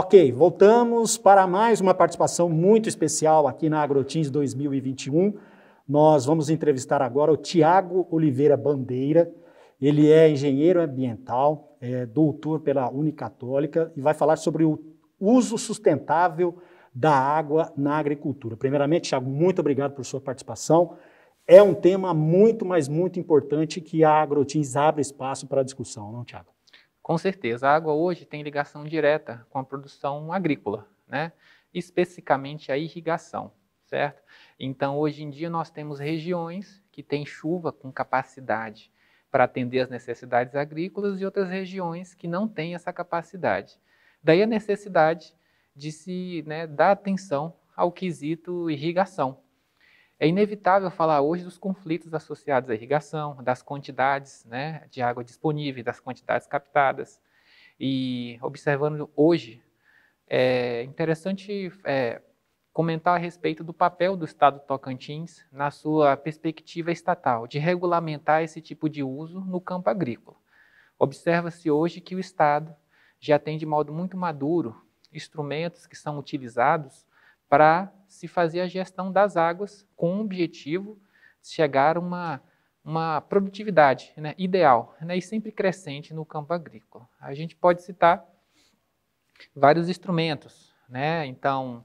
Ok, voltamos para mais uma participação muito especial aqui na AgroTins 2021. Nós vamos entrevistar agora o Tiago Oliveira Bandeira. Ele é engenheiro ambiental, é doutor pela Unicatólica e vai falar sobre o uso sustentável da água na agricultura. Primeiramente, Tiago, muito obrigado por sua participação. É um tema muito, mas muito importante que a AgroTins abre espaço para discussão, não, Tiago? Com certeza, a água hoje tem ligação direta com a produção agrícola, né? especificamente a irrigação, certo? Então, hoje em dia, nós temos regiões que têm chuva com capacidade para atender as necessidades agrícolas e outras regiões que não têm essa capacidade. Daí a necessidade de se né, dar atenção ao quesito irrigação, é inevitável falar hoje dos conflitos associados à irrigação, das quantidades né, de água disponível, das quantidades captadas. E observando hoje, é interessante é, comentar a respeito do papel do Estado Tocantins na sua perspectiva estatal de regulamentar esse tipo de uso no campo agrícola. Observa-se hoje que o Estado já tem de modo muito maduro instrumentos que são utilizados para se fazer a gestão das águas com o objetivo de chegar a uma, uma produtividade né, ideal né, e sempre crescente no campo agrícola. A gente pode citar vários instrumentos, né? então,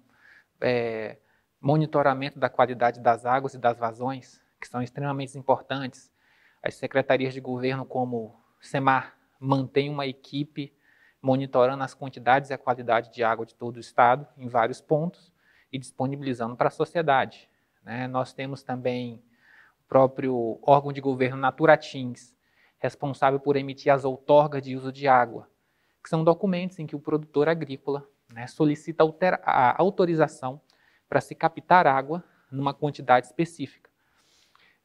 é, monitoramento da qualidade das águas e das vazões, que são extremamente importantes. As secretarias de governo, como SEMAR, mantém uma equipe monitorando as quantidades e a qualidade de água de todo o estado, em vários pontos e disponibilizando para a sociedade. Né? Nós temos também o próprio órgão de governo Naturatins, responsável por emitir as outorgas de uso de água, que são documentos em que o produtor agrícola né, solicita a autorização para se captar água numa quantidade específica.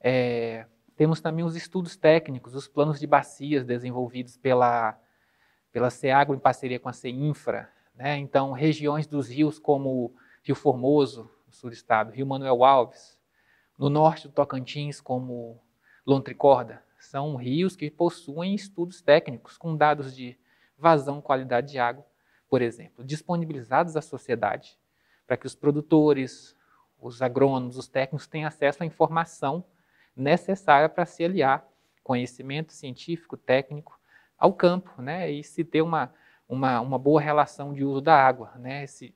É, temos também os estudos técnicos, os planos de bacias desenvolvidos pela, pela CEAGRO em parceria com a CEINFRA. Né? Então, regiões dos rios como Rio Formoso, no sul do estado, Rio Manuel Alves, no norte do Tocantins, como Lontricorda, são rios que possuem estudos técnicos com dados de vazão, qualidade de água, por exemplo, disponibilizados à sociedade, para que os produtores, os agrônomos, os técnicos tenham acesso à informação necessária para se aliar conhecimento científico, técnico ao campo, né? E se ter uma, uma, uma boa relação de uso da água, né? Se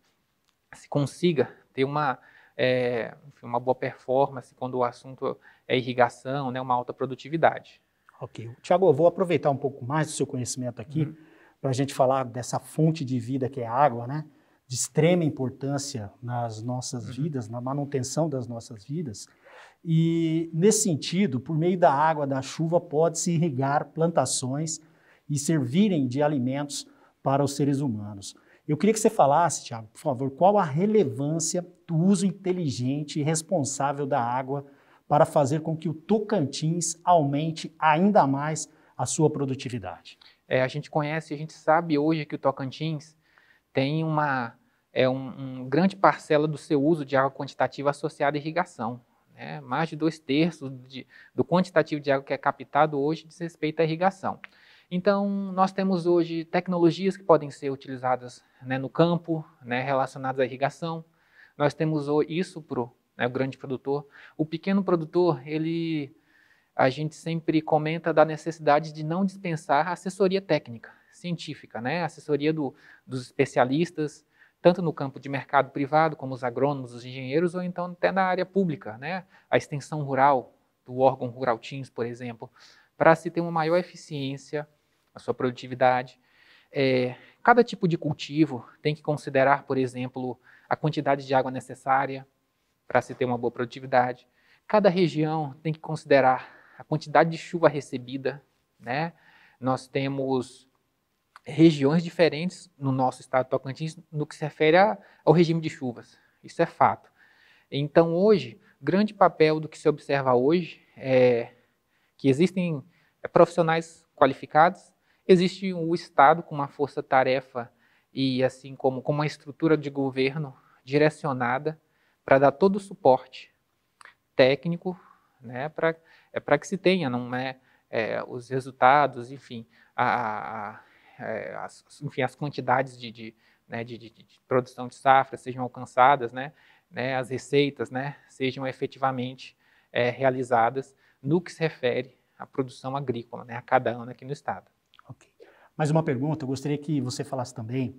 se consiga ter uma, é, uma boa performance quando o assunto é irrigação, né, uma alta produtividade. Ok. Tiago, eu vou aproveitar um pouco mais do seu conhecimento aqui uhum. para a gente falar dessa fonte de vida que é a água, né? De extrema importância nas nossas uhum. vidas, na manutenção das nossas vidas. E, nesse sentido, por meio da água da chuva, pode-se irrigar plantações e servirem de alimentos para os seres humanos. Eu queria que você falasse, Tiago, por favor, qual a relevância do uso inteligente e responsável da água para fazer com que o Tocantins aumente ainda mais a sua produtividade. É, a gente conhece, a gente sabe hoje que o Tocantins tem uma é um, um grande parcela do seu uso de água quantitativa associada à irrigação. Né? Mais de dois terços de, do quantitativo de água que é captado hoje diz respeito à irrigação. Então, nós temos hoje tecnologias que podem ser utilizadas né, no campo, né, relacionadas à irrigação. Nós temos isso para né, o grande produtor. O pequeno produtor, ele, a gente sempre comenta da necessidade de não dispensar assessoria técnica, científica, né, assessoria do, dos especialistas, tanto no campo de mercado privado, como os agrônomos, os engenheiros, ou então até na área pública, né, a extensão rural, do órgão Rural Teams, por exemplo, para se ter uma maior eficiência a sua produtividade. É, cada tipo de cultivo tem que considerar, por exemplo, a quantidade de água necessária para se ter uma boa produtividade. Cada região tem que considerar a quantidade de chuva recebida, né? Nós temos regiões diferentes no nosso estado de Tocantins no que se refere a, ao regime de chuvas. Isso é fato. Então, hoje, grande papel do que se observa hoje é que existem profissionais qualificados Existe o um Estado com uma força-tarefa e assim como com uma estrutura de governo direcionada para dar todo o suporte técnico né, para é que se tenha não é, é os resultados, enfim, a, a, a, é, as, enfim, as quantidades de, de, né, de, de, de produção de safra sejam alcançadas, né, né, as receitas né, sejam efetivamente é, realizadas no que se refere à produção agrícola né, a cada ano aqui no Estado. Mais uma pergunta, eu gostaria que você falasse também.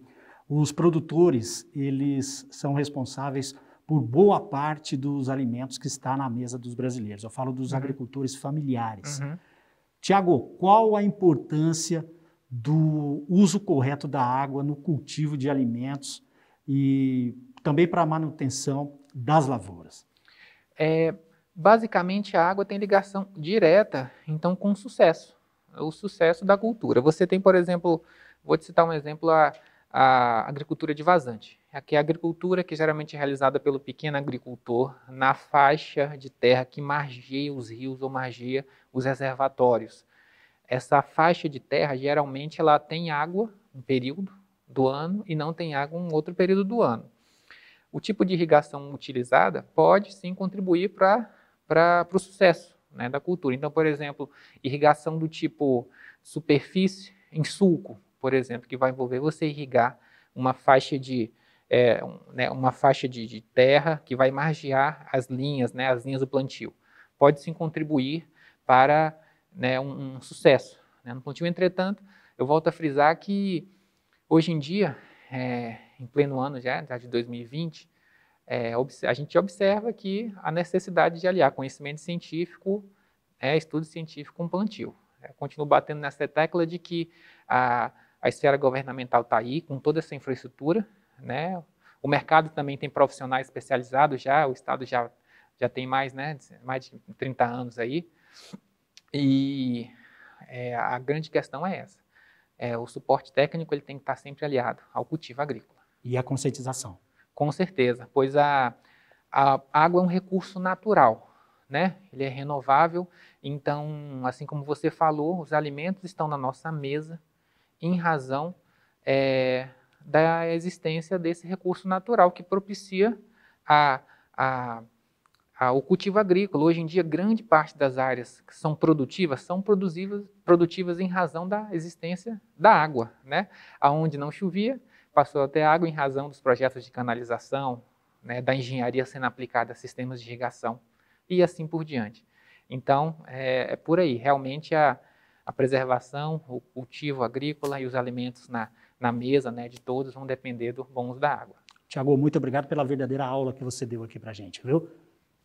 Os produtores, eles são responsáveis por boa parte dos alimentos que está na mesa dos brasileiros. Eu falo dos uhum. agricultores familiares. Uhum. Tiago, qual a importância do uso correto da água no cultivo de alimentos e também para a manutenção das lavouras? É, basicamente, a água tem ligação direta, então, com sucesso o sucesso da cultura. Você tem, por exemplo, vou te citar um exemplo, a, a agricultura de vazante, Aqui é a agricultura que geralmente é realizada pelo pequeno agricultor na faixa de terra que margeia os rios ou margeia os reservatórios. Essa faixa de terra, geralmente, ela tem água um período do ano e não tem água um outro período do ano. O tipo de irrigação utilizada pode, sim, contribuir para o sucesso né, da cultura. Então, por exemplo, irrigação do tipo superfície em sulco, por exemplo, que vai envolver você irrigar uma faixa de é, um, né, uma faixa de, de, terra que vai margear as linhas, né, as linhas do plantio. Pode sim contribuir para né, um, um, sucesso né. no plantio. Entretanto, eu volto a frisar que hoje em dia, é, em pleno ano já, já de 2020, é, a gente observa que a necessidade de aliar conhecimento científico, é, estudo científico com plantio. Eu é, continuo batendo nessa tecla de que a, a esfera governamental está aí, com toda essa infraestrutura, né? O mercado também tem profissionais especializados já, o Estado já, já tem mais, né, mais de 30 anos aí. E é, a grande questão é essa. É, o suporte técnico ele tem que estar tá sempre aliado ao cultivo agrícola. E a conscientização. Com certeza, pois a, a água é um recurso natural, né? Ele é renovável, então, assim como você falou, os alimentos estão na nossa mesa em razão é, da existência desse recurso natural que propicia a, a, a, o cultivo agrícola. Hoje em dia, grande parte das áreas que são produtivas são produtivas, produtivas em razão da existência da água, né? Aonde não chovia, passou até água em razão dos projetos de canalização, né, da engenharia sendo aplicada a sistemas de irrigação e assim por diante. Então, é, é por aí. Realmente, a, a, preservação, o cultivo agrícola e os alimentos na, na mesa né, de todos vão depender do bom uso da água. Tiago, muito obrigado pela verdadeira aula que você deu aqui para a gente, viu?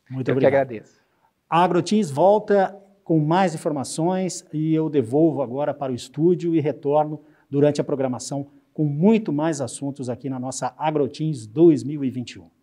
Muito eu obrigado. Eu agradeço. A AgroTins volta com mais informações e eu devolvo agora para o estúdio e retorno durante a programação com muito mais assuntos aqui na nossa AgroTins 2021.